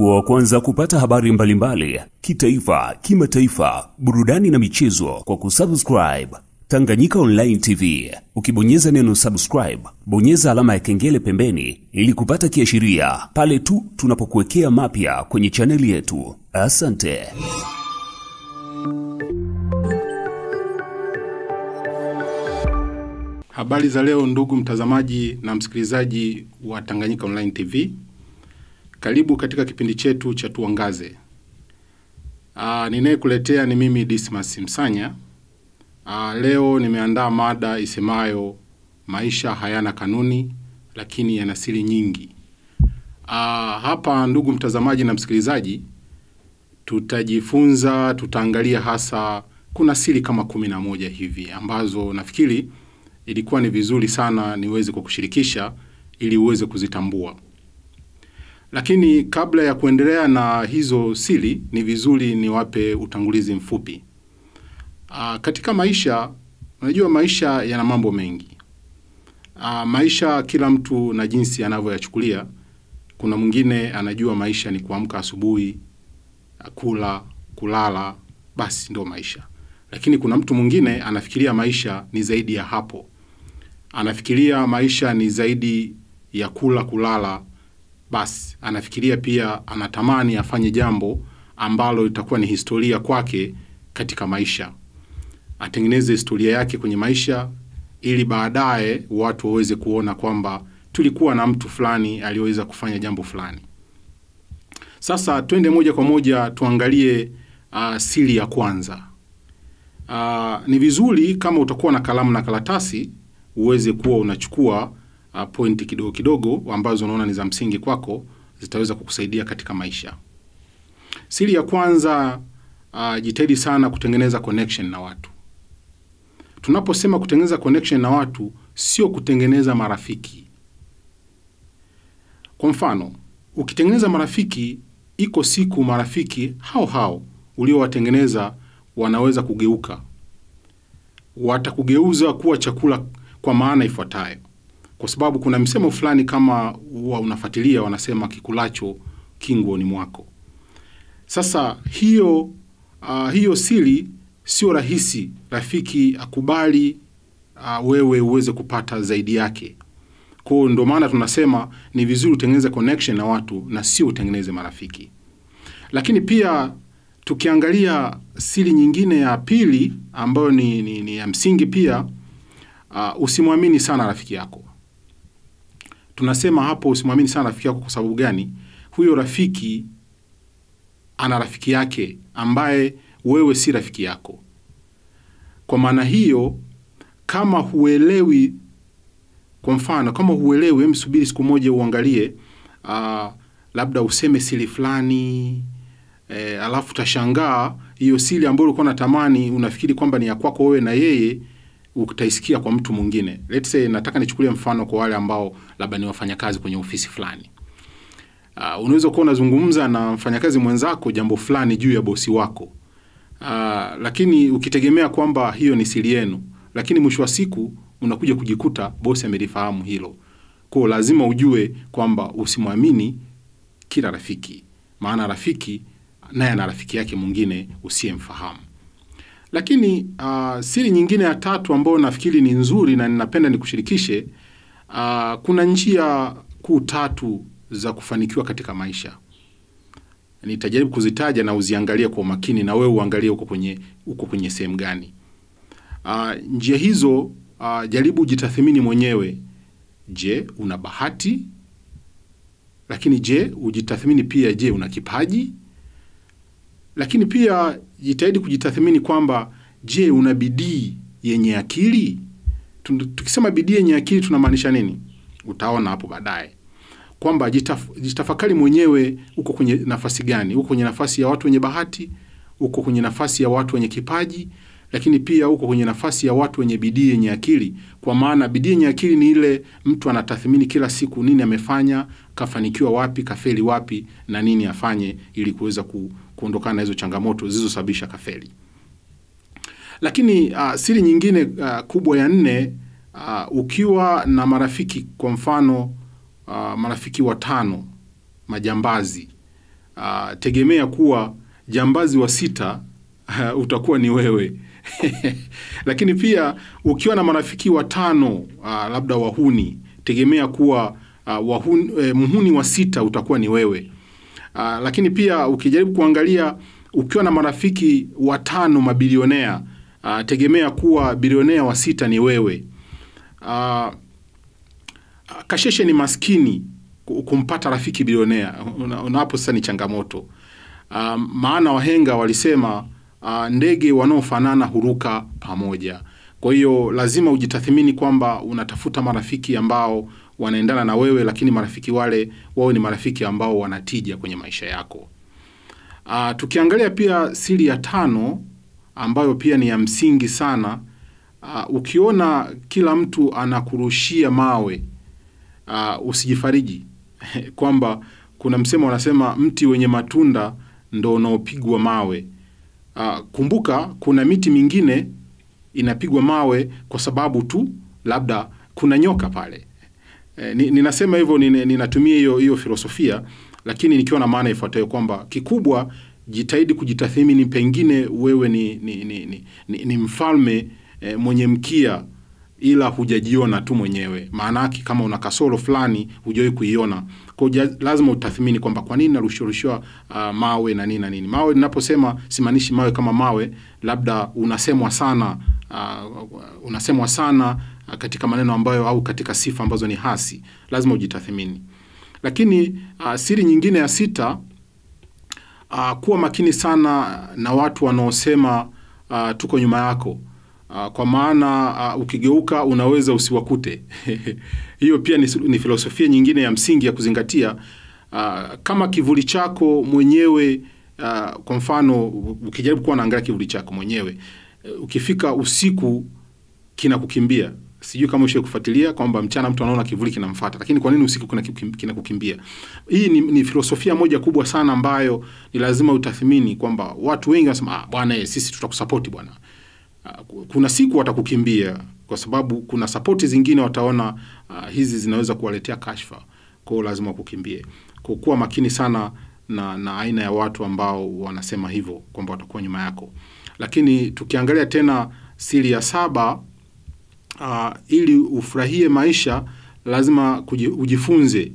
kuwa wa kwanza kupata habari mbalimbali kitaifa, kimataifa, burudani na michezo kwa kusubscribe Tanganyika Online TV. Ukibonyeza neno subscribe, bonyeza alama ya kengele pembeni ili kupata kiashiria pale tu tunapokuwekea mapya kwenye chaneli yetu. Asante. Habari za leo, ndugu mtazamaji na msikilizaji wa Tanganyika Online TV. Karibu katika kipindi chetu cha Tuangaze. Ah, ninayekuletea ni mimi Dismas Msanya. Aa, ah, leo nimeandaa mada isemayo maisha hayana kanuni lakini yana siri nyingi. Aa, ah, hapa ndugu mtazamaji na msikilizaji, tutajifunza, tutaangalia hasa kuna siri kama kumi na moja hivi ambazo nafikiri ilikuwa ni vizuri sana niweze kukushirikisha ili uweze kuzitambua. Lakini kabla ya kuendelea na hizo siri, ni vizuri niwape utangulizi mfupi. Aa, ah, katika maisha, unajua maisha yana mambo mengi. Aa, ah, maisha kila mtu na jinsi anavyoyachukulia. Kuna mwingine anajua maisha ni kuamka asubuhi, kula, kulala, basi ndo maisha. Lakini kuna mtu mwingine anafikiria maisha ni zaidi ya hapo, anafikiria maisha ni zaidi ya kula, kulala basi anafikiria pia, anatamani afanye jambo ambalo litakuwa ni historia kwake katika maisha, atengeneze historia yake kwenye maisha, ili baadaye watu waweze kuona kwamba tulikuwa na mtu fulani aliyeweza kufanya jambo fulani. Sasa twende moja kwa moja tuangalie uh, siri ya kwanza. Uh, ni vizuri kama utakuwa na kalamu na karatasi uweze kuwa unachukua uh, pointi kidogo kidogo ambazo unaona ni za msingi kwako zitaweza kukusaidia katika maisha. Siri ya kwanza, uh, jitahidi sana kutengeneza connection na watu. Tunaposema kutengeneza connection na watu, sio kutengeneza marafiki. Kwa mfano, ukitengeneza marafiki, iko siku marafiki hao hao uliowatengeneza wanaweza kugeuka, watakugeuza kuwa chakula, kwa maana ifuatayo: kwa sababu kuna msemo fulani kama huwa unafuatilia, wanasema kikulacho kinguoni mwako. Sasa hiyo, uh, hiyo siri sio rahisi rafiki akubali uh, wewe uweze kupata zaidi yake. Kwa hiyo ndio maana tunasema ni vizuri utengeneze connection na watu na sio utengeneze marafiki. Lakini pia tukiangalia siri nyingine ya pili ambayo ni, ni, ni ya msingi pia uh, usimwamini sana rafiki yako tunasema hapo usimwamini sana rafiki yako. Kwa sababu gani? Huyo rafiki ana rafiki yake ambaye wewe si rafiki yako. Kwa maana hiyo, kama huelewi, kwa mfano, kama huelewi, msubiri siku moja uangalie, aa, ah, labda useme sili fulani e, alafu utashangaa hiyo sili ambayo ulikuwa unatamani unafikiri kwamba ni ya kwako wewe na yeye utaisikia kwa mtu mwingine. Let's say nataka nichukulie mfano kwa wale ambao labda ni wafanyakazi kwenye ofisi fulani. Uh, unaweza kuwa unazungumza na mfanyakazi mwenzako jambo fulani juu ya bosi wako. Uh, lakini ukitegemea kwamba hiyo ni siri yenu, lakini mwisho wa siku unakuja kujikuta bosi amelifahamu hilo. Kwa lazima ujue kwamba usimwamini kila rafiki, maana rafiki naye ana rafiki yake mwingine usiyemfahamu. Lakini uh, siri nyingine ya tatu ambayo nafikiri ni nzuri na ninapenda nikushirikishe, uh, kuna njia kuu tatu za kufanikiwa katika maisha. Nitajaribu kuzitaja na uziangalie kwa umakini, na wewe uangalie uko kwenye uko kwenye sehemu gani. Uh, njia hizo uh, jaribu ujitathimini mwenyewe. Je, una bahati? Lakini je, ujitathmini pia, je, una kipaji? Lakini pia jitahidi kujitathmini kwamba je, una bidii yenye akili? Tukisema bidii yenye akili tunamaanisha nini? Utaona hapo baadaye kwamba jitaf, jitafakari mwenyewe uko kwenye nafasi gani? Uko kwenye nafasi ya watu wenye bahati, uko kwenye nafasi ya watu wenye kipaji, lakini pia uko kwenye nafasi ya watu wenye bidii yenye akili. Kwa maana bidii yenye akili ni ile mtu anatathmini kila siku nini amefanya, kafanikiwa wapi, kafeli wapi, na nini afanye ili kuweza ku, kuondokana na hizo changamoto zilizosababisha kafeli. Lakini uh, siri nyingine uh, kubwa ya nne uh, ukiwa na marafiki kwa mfano uh, marafiki watano majambazi uh, tegemea kuwa jambazi wa sita uh, utakuwa ni wewe. Lakini pia ukiwa na marafiki watano uh, labda wahuni, tegemea kuwa uh, eh, muhuni wa sita utakuwa ni wewe. Uh, lakini pia ukijaribu kuangalia ukiwa na marafiki watano mabilionea uh, tegemea kuwa bilionea wa sita ni wewe. Uh, kasheshe ni maskini kumpata rafiki bilionea unapo sasa ni changamoto. Uh, maana wahenga walisema uh, ndege wanaofanana huruka pamoja. Kwa hiyo lazima ujitathimini kwamba unatafuta marafiki ambao wanaendana na wewe, lakini marafiki wale wawe ni marafiki ambao wanatija kwenye maisha yako. Uh, tukiangalia pia siri ya tano ambayo pia ni ya msingi sana uh, ukiona kila mtu anakurushia mawe uh, usijifariji kwamba kuna msemo wanasema mti wenye matunda ndo unaopigwa mawe. Uh, kumbuka kuna miti mingine inapigwa mawe kwa sababu tu labda kuna nyoka pale Eh, ninasema hivyo ninatumia hiyo hiyo filosofia, lakini nikiwa na maana ifuatayo kwamba kikubwa, jitahidi kujitathmini. Pengine wewe ni, ni, ni, ni, ni, ni mfalme e, mwenye mkia ila hujajiona tu mwenyewe. Maana yake kama una kasoro fulani hujawahi kuiona. Kwa hiyo lazima utathmini kwamba kwa nini narushwarushwa uh, ah, mawe na nini na nini. Mawe ninaposema simaanishi mawe kama mawe, labda unasemwa sana uh, unasemwa sana katika maneno ambayo au katika sifa ambazo ni hasi, lazima ujitathmini. Lakini uh, siri nyingine ya sita uh, kuwa makini sana na watu wanaosema uh, tuko nyuma yako. Uh, kwa maana uh, ukigeuka unaweza usiwakute. Hiyo pia ni, ni filosofia nyingine ya msingi ya kuzingatia. Uh, kama kivuli chako mwenyewe uh, kwa mfano ukijaribu kuwa naangalia kivuli chako mwenyewe uh, ukifika usiku kinakukimbia sijui kama ushe kufuatilia kwamba mchana mtu anaona kivuli kinamfuata, lakini kwa nini usiku kuna kinakukimbia? Hii ni, ni filosofia moja kubwa sana ambayo ni lazima utathmini kwamba watu wengi wanasema ah, bwana e, sisi tutakusupport bwana. Ah, kuna siku watakukimbia kwa sababu kuna sapoti zingine wataona uh, hizi zinaweza kuwaletea kashfa, kwa hiyo lazima kukimbie. Kwa kuwa makini sana na, na aina ya watu ambao wanasema hivyo kwamba watakuwa nyuma yako. Lakini tukiangalia tena siri ya saba uh, ili ufurahie maisha lazima kuji, ujifunze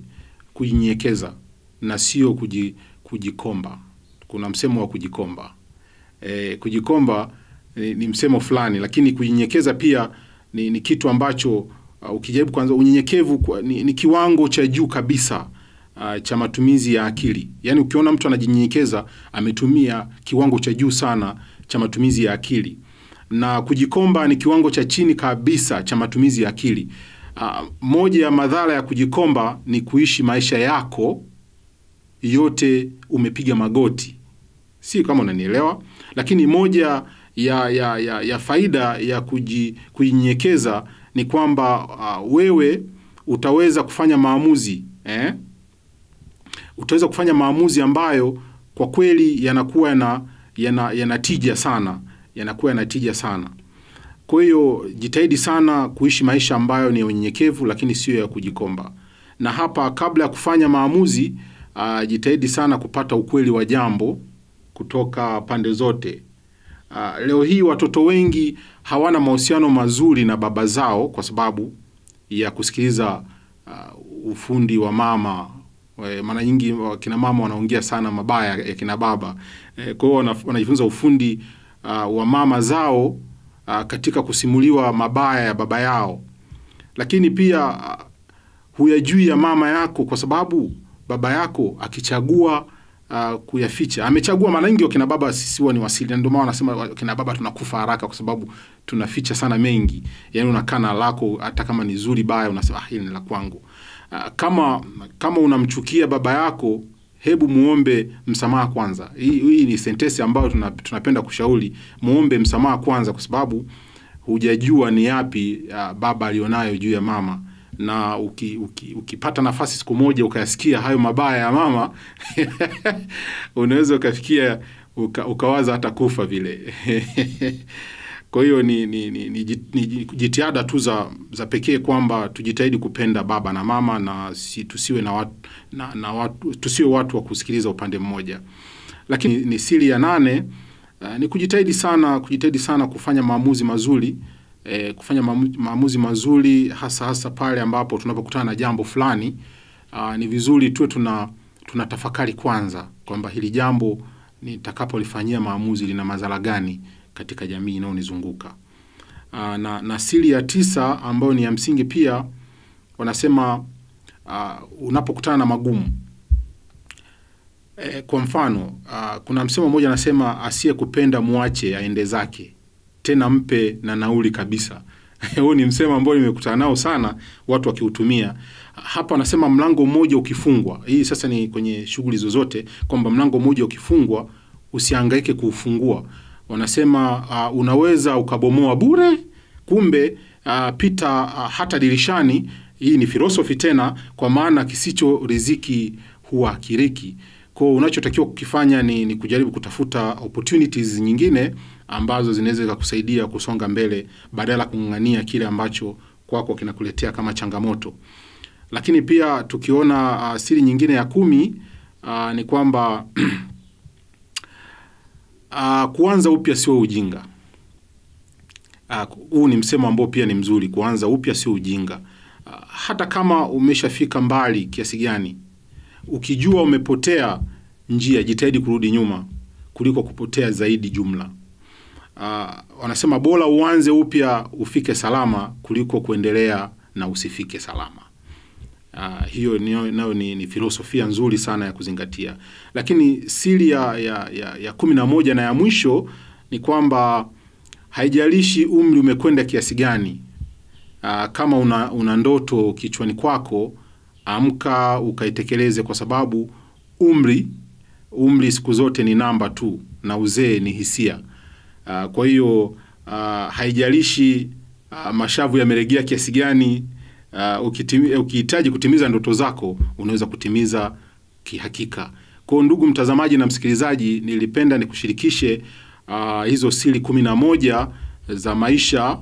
kujinyenyekeza na sio kuji, kujikomba. Kuna msemo wa kujikomba. E, kujikomba ni, ni msemo fulani, lakini kujinyekeza pia ni, ni kitu ambacho uh, ukijaribu kwanza, unyenyekevu ni, ni kiwango cha juu kabisa uh, cha matumizi ya akili. Yaani ukiona mtu anajinyenyekeza ametumia kiwango cha juu sana cha matumizi ya akili na kujikomba ni kiwango cha chini kabisa cha matumizi ya akili. Uh, moja ya madhara ya kujikomba ni kuishi maisha yako yote umepiga magoti, si kama unanielewa. Lakini moja ya, ya, ya, ya faida ya kujinyenyekeza ni kwamba uh, wewe utaweza kufanya maamuzi eh? Utaweza kufanya maamuzi ambayo kwa kweli yanakuwa yana, yana, yana tija sana yanakuwa yana tija sana. Kwa hiyo jitahidi sana kuishi maisha ambayo ni ya unyenyekevu, lakini siyo ya kujikomba. Na hapa, kabla ya kufanya maamuzi uh, jitahidi sana kupata ukweli wa jambo kutoka pande zote. Uh, leo hii watoto wengi hawana mahusiano mazuri na baba zao kwa sababu ya kusikiliza uh, ufundi wa mama. Eh, mara nyingi kina mama wanaongea sana mabaya ya kina baba, eh, kwa hiyo wanajifunza ufundi uh, wa mama zao uh, katika kusimuliwa mabaya ya baba yao, lakini pia uh, huyajui ya mama yako, kwa sababu baba yako akichagua uh, kuyaficha amechagua. Mara nyingi wakina baba sisi huwa ni wasili, na ndio maana wanasema wakina baba tunakufa haraka, kwa sababu tunaficha sana mengi. Yani unakaa na lako, hata kama ni zuri baya, unasema ah, hili ni la kwangu. Uh, kama kama unamchukia baba yako hebu muombe msamaha kwanza. Hii, hii ni sentesi ambayo tunapenda kushauri, muombe msamaha kwanza, kwa sababu hujajua ni yapi ya ah, baba alionayo juu ya mama na uki, uki, ukipata nafasi siku moja ukayasikia hayo mabaya ya mama unaweza ukafikia uka, ukawaza hata kufa vile Kwa hiyo ni, ni, ni, ni, ni jitihada tu za, za pekee kwamba tujitahidi kupenda baba na mama na si, tusiwe, na watu, na, na watu, tusiwe watu wa kusikiliza upande mmoja. Lakini ni siri ya nane uh, ni kujitahidi sana, kujitahidi sana kufanya maamuzi mazuri eh, kufanya maamuzi mazuri hasa hasa pale ambapo tunapokutana na jambo fulani uh, ni vizuri tuwe tuna tafakari kwanza kwamba hili jambo nitakapolifanyia maamuzi lina madhara gani? katika jamii inayonizunguka. Uh, na, na siri ya tisa ambayo ni ya msingi pia wanasema uh, unapokutana na magumu e, kwa mfano uh, kuna msemo mmoja anasema kupenda muache aende zake tena mpe na nauli kabisa huu ni msemo ambao nimekutana nao sana watu wakiutumia hapa anasema mlango mmoja ukifungwa hii sasa ni kwenye shughuli zozote kwamba mlango mmoja ukifungwa usihangaike kuufungua wanasema uh, unaweza ukabomoa bure, kumbe uh, pita uh, hata dirishani. Hii ni filosofi tena, kwa maana kisicho riziki huwa kiriki. kwao unachotakiwa kukifanya ni, ni kujaribu kutafuta opportunities nyingine ambazo zinaweza zikakusaidia kusonga mbele badala ya kung'ang'ania kile ambacho kwako kwa kinakuletea kama changamoto. Lakini pia tukiona uh, siri nyingine ya kumi uh, ni kwamba Uh, kuanza upya sio ujinga. Ah, huu uh, ni msemo ambao pia ni mzuri, kuanza upya sio ujinga. Uh, hata kama umeshafika mbali kiasi gani, ukijua umepotea njia, jitahidi kurudi nyuma kuliko kupotea zaidi jumla. Uh, wanasema bora uanze upya ufike salama kuliko kuendelea na usifike salama. Uh, hiyo nayo ni, ni filosofia nzuri sana ya kuzingatia, lakini siri ya, ya, ya, ya kumi na moja na ya mwisho ni kwamba haijalishi umri umekwenda kiasi gani, uh, kama una, una ndoto kichwani kwako, amka ukaitekeleze, kwa sababu umri umri siku zote ni namba tu na uzee ni hisia. Uh, kwa hiyo uh, haijalishi uh, mashavu yameregea kiasi gani uh, ukihitaji kutimiza ndoto zako unaweza kutimiza kihakika. Kwa ndugu mtazamaji na msikilizaji, nilipenda nikushirikishe uh, hizo siri kumi na moja za maisha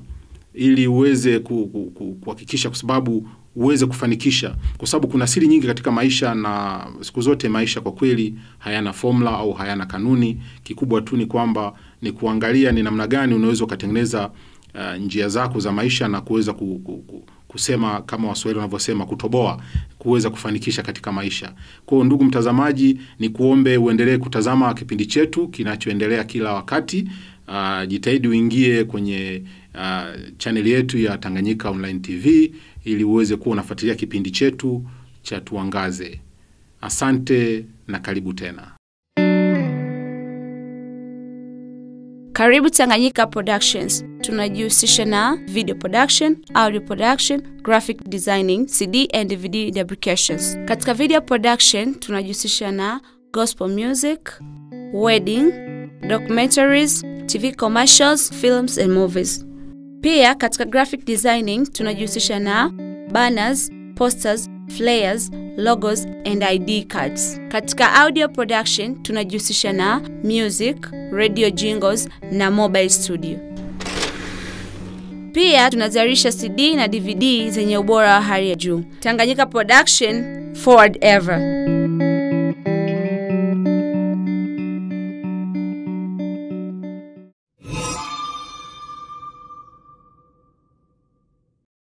ili uweze kuhakikisha kwa sababu uweze kufanikisha, kwa sababu kuna siri nyingi katika maisha, na siku zote maisha kwa kweli hayana formula au hayana kanuni. Kikubwa tu ni kwamba ni kuangalia ni namna gani unaweza ukatengeneza uh, njia zako za maisha na kuweza ku, ku, ku, kusema kama Waswahili wanavyosema kutoboa, kuweza kufanikisha katika maisha. kwao ndugu mtazamaji, ni kuombe uendelee kutazama kipindi chetu kinachoendelea kila wakati. Uh, jitahidi uingie kwenye uh, ah, chaneli yetu ya Tanganyika Online TV ili uweze kuwa unafuatilia kipindi chetu cha Tuangaze. Asante na karibu tena. Karibu Tanganyika Productions. Tunajihusisha na video production, audio production, graphic designing, CD and DVD deprecations. Katika video production tunajihusisha na gospel music, wedding, documentaries, TV commercials, films and movies. Pia katika graphic designing tunajihusisha na banners, posters, flares, logos and ID cards. Katika audio production tunajihusisha na music, radio jingles na mobile studio. Pia tunazalisha CD na DVD zenye ubora wa hali ya juu. Tanganyika Production, forward ever.